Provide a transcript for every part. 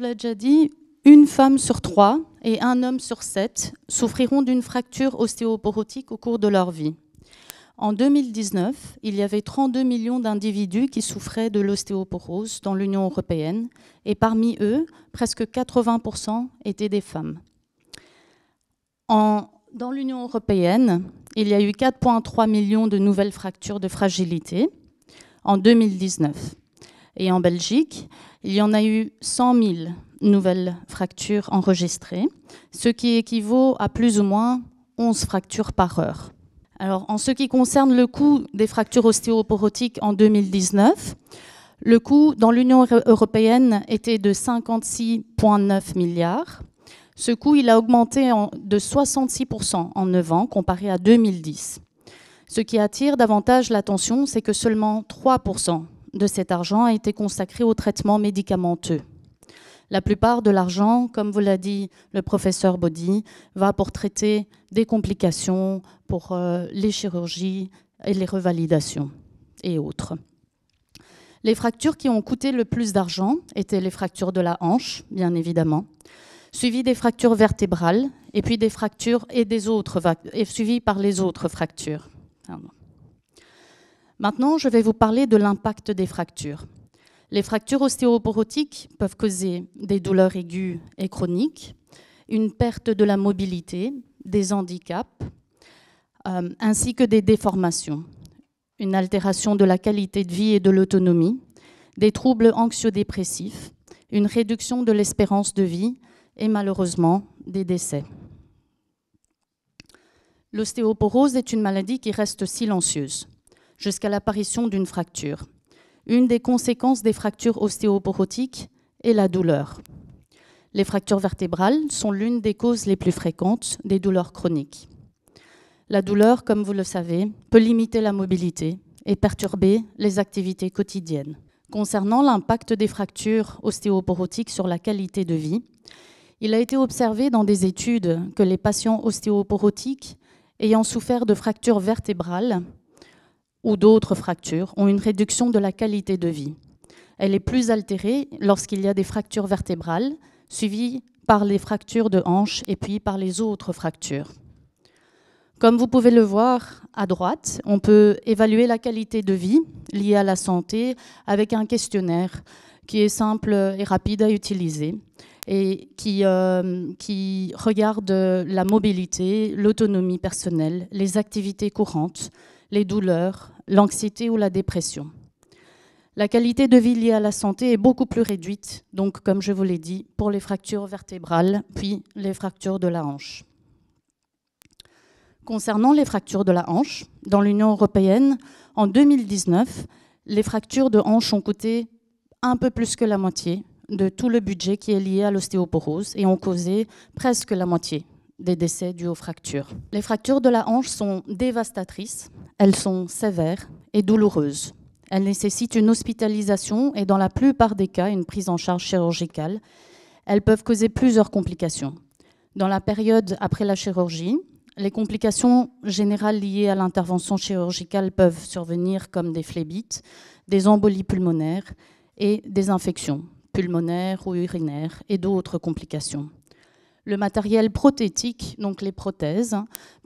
l'a déjà dit, une femme sur trois et un homme sur sept souffriront d'une fracture ostéoporotique au cours de leur vie. En 2019, il y avait 32 millions d'individus qui souffraient de l'ostéoporose dans l'Union européenne, et parmi eux, presque 80% étaient des femmes. dans l'Union européenne, il y a eu 4,3 millions de nouvelles fractures de fragilité en 2019 et en Belgique, il y en a eu 100 000 nouvelles fractures enregistrées, ce qui équivaut à plus ou moins 11 fractures par heure. Alors, en ce qui concerne le coût des fractures ostéoporotiques en 2019, le coût dans l'Union européenne était de 56,9 milliards. Ce coût, il a augmenté de 66% en 9 ans comparé à 2010. Ce qui attire davantage l'attention, c'est que seulement 3% de cet argent a été consacré au traitement médicamenteux. La plupart de l'argent, comme vous l'a dit le professeur Body, va pour traiter des complications, pour euh, les chirurgies et les revalidations et autres. Les fractures qui ont coûté le plus d'argent étaient les fractures de la hanche, bien évidemment, suivies des fractures vertébrales et puis des fractures et des autres suivies par les autres fractures. Maintenant, je vais vous parler de l'impact des fractures. Les fractures ostéoporotiques peuvent causer des douleurs aiguës et chroniques, une perte de la mobilité, des handicaps, euh, ainsi que des déformations, une altération de la qualité de vie et de l'autonomie, des troubles anxio-dépressifs, une réduction de l'espérance de vie et malheureusement des décès. L'ostéoporose est une maladie qui reste silencieuse jusqu'à l'apparition d'une fracture. Une des conséquences des fractures ostéoporotiques est la douleur. Les fractures vertébrales sont l'une des causes les plus fréquentes des douleurs chroniques. La douleur, comme vous le savez, peut limiter la mobilité et perturber les activités quotidiennes. Concernant l'impact des fractures ostéoporotiques sur la qualité de vie, il a été observé dans des études que les patients ostéoporotiques ayant souffert de fractures vertébrales ou d'autres fractures ont une réduction de la qualité de vie. Elle est plus altérée lorsqu'il y a des fractures vertébrales, suivies par les fractures de hanches et puis par les autres fractures. Comme vous pouvez le voir à droite, on peut évaluer la qualité de vie liée à la santé avec un questionnaire qui est simple et rapide à utiliser et qui, euh, qui regarde la mobilité, l'autonomie personnelle, les activités courantes, les douleurs, l'anxiété ou la dépression. La qualité de vie liée à la santé est beaucoup plus réduite, donc comme je vous l'ai dit, pour les fractures vertébrales, puis les fractures de la hanche. Concernant les fractures de la hanche, dans l'Union européenne, en 2019, les fractures de hanche ont coûté un peu plus que la moitié de tout le budget qui est lié à l'ostéoporose et ont causé presque la moitié des décès dus aux fractures. Les fractures de la hanche sont dévastatrices, elles sont sévères et douloureuses. Elles nécessitent une hospitalisation et dans la plupart des cas une prise en charge chirurgicale. Elles peuvent causer plusieurs complications. Dans la période après la chirurgie, les complications générales liées à l'intervention chirurgicale peuvent survenir comme des phlébites, des embolies pulmonaires et des infections pulmonaires ou urinaires et d'autres complications. Le matériel prothétique, donc les prothèses,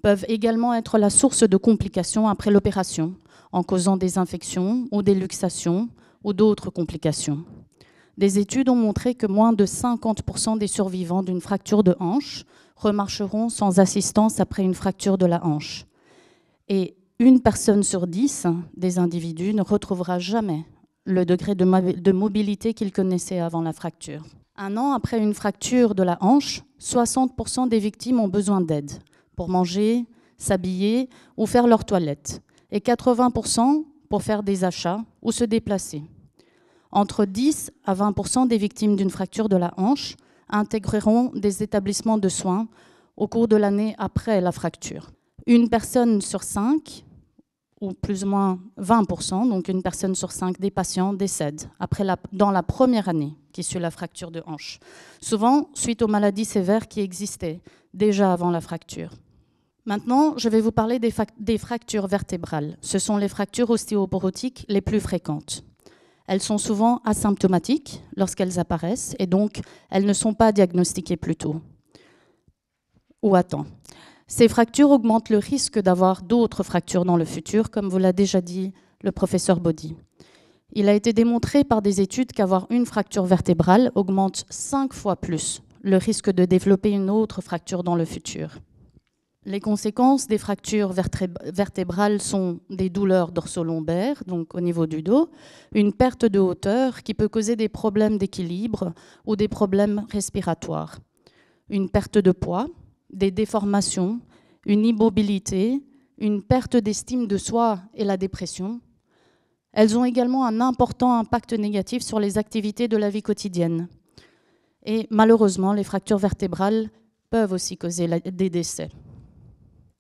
peuvent également être la source de complications après l'opération, en causant des infections ou des luxations ou d'autres complications. Des études ont montré que moins de 50% des survivants d'une fracture de hanche remarcheront sans assistance après une fracture de la hanche. Et une personne sur dix des individus ne retrouvera jamais le degré de mobilité qu'ils connaissaient avant la fracture. Un an après une fracture de la hanche, 60% des victimes ont besoin d'aide pour manger, s'habiller ou faire leur toilette, et 80% pour faire des achats ou se déplacer. Entre 10 à 20% des victimes d'une fracture de la hanche intégreront des établissements de soins au cours de l'année après la fracture. Une personne sur cinq ou plus ou moins 20%, donc une personne sur cinq des patients décède après dans la première année qui suit la fracture de hanche, souvent suite aux maladies sévères qui existaient déjà avant la fracture. Maintenant, je vais vous parler des, des fractures vertébrales. Ce sont les fractures ostéoporotiques les plus fréquentes. Elles sont souvent asymptomatiques lorsqu'elles apparaissent et donc elles ne sont pas diagnostiquées plus tôt ou à temps. Ces fractures augmentent le risque d'avoir d'autres fractures dans le futur, comme vous l'a déjà dit le professeur Body. Il a été démontré par des études qu'avoir une fracture vertébrale augmente cinq fois plus le risque de développer une autre fracture dans le futur. Les conséquences des fractures vertébrales sont des douleurs dorsolombaires, donc au niveau du dos, une perte de hauteur qui peut causer des problèmes d'équilibre ou des problèmes respiratoires, une perte de poids, des déformations, une immobilité, une perte d'estime de soi et la dépression. Elles ont également un important impact négatif sur les activités de la vie quotidienne. Et malheureusement, les fractures vertébrales peuvent aussi causer des décès.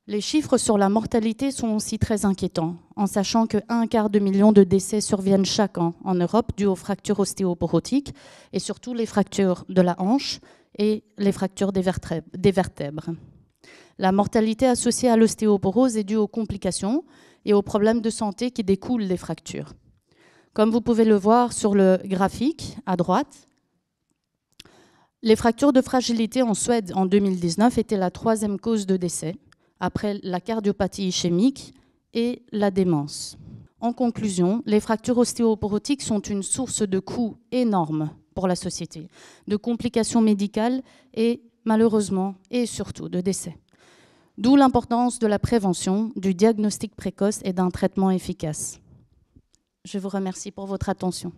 Les chiffres sur la mortalité sont aussi très inquiétants, en sachant que un quart de million de décès surviennent chaque an en Europe dû aux fractures ostéoporotiques et surtout les fractures de la hanche et les fractures des vertèbres. La mortalité associée à l'ostéoporose est due aux complications et aux problèmes de santé qui découlent des fractures. Comme vous pouvez le voir sur le graphique à droite, les fractures de fragilité en Suède en 2019 étaient la troisième cause de décès après la cardiopathie ischémique et la démence. En conclusion, les fractures ostéoporotiques sont une source de coûts énormes pour la société, de complications médicales et malheureusement et surtout de décès. D'où l'importance de la prévention, du diagnostic précoce et d'un traitement efficace. Je vous remercie pour votre attention.